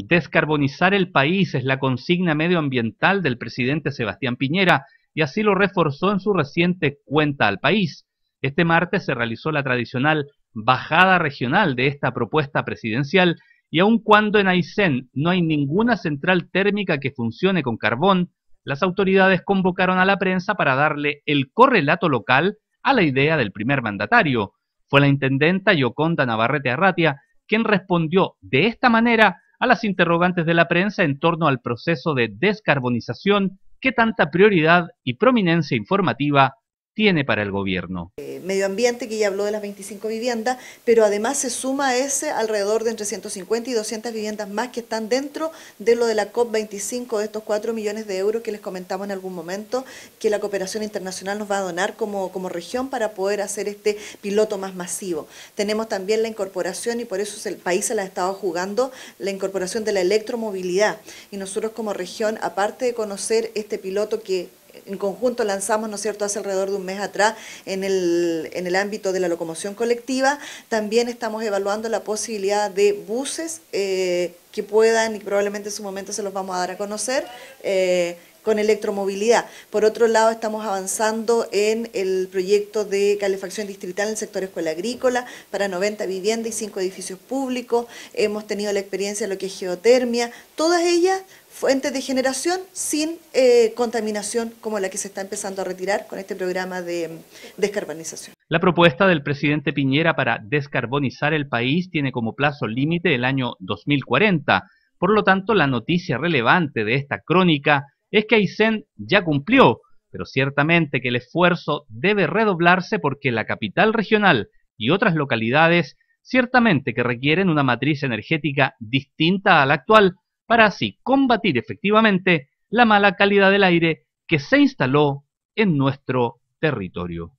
Descarbonizar el país es la consigna medioambiental del presidente Sebastián Piñera y así lo reforzó en su reciente cuenta al país. Este martes se realizó la tradicional bajada regional de esta propuesta presidencial y aun cuando en Aysén no hay ninguna central térmica que funcione con carbón, las autoridades convocaron a la prensa para darle el correlato local a la idea del primer mandatario. Fue la intendenta Yoconda Navarrete Arratia quien respondió de esta manera a las interrogantes de la prensa en torno al proceso de descarbonización que tanta prioridad y prominencia informativa tiene para el gobierno. Eh, medio ambiente, que ya habló de las 25 viviendas, pero además se suma ese alrededor de entre 150 y 200 viviendas más que están dentro de lo de la COP25, de estos 4 millones de euros que les comentamos en algún momento, que la cooperación internacional nos va a donar como, como región para poder hacer este piloto más masivo. Tenemos también la incorporación, y por eso el país se la ha estado jugando, la incorporación de la electromovilidad. Y nosotros como región, aparte de conocer este piloto que en conjunto lanzamos, ¿no es cierto?, hace alrededor de un mes atrás en el, ámbito de la locomoción colectiva. También estamos evaluando la posibilidad de buses eh, que puedan, y probablemente en su momento se los vamos a dar a conocer, eh, con electromovilidad. Por otro lado, estamos avanzando en el proyecto de calefacción distrital en el sector escuela agrícola para 90 viviendas y 5 edificios públicos. Hemos tenido la experiencia de lo que es geotermia. Todas ellas fuentes de generación sin eh, contaminación como la que se está empezando a retirar con este programa de mm, descarbonización. La propuesta del presidente Piñera para descarbonizar el país tiene como plazo límite el año 2040. Por lo tanto, la noticia relevante de esta crónica es que Aysén ya cumplió, pero ciertamente que el esfuerzo debe redoblarse porque la capital regional y otras localidades ciertamente que requieren una matriz energética distinta a la actual para así combatir efectivamente la mala calidad del aire que se instaló en nuestro territorio.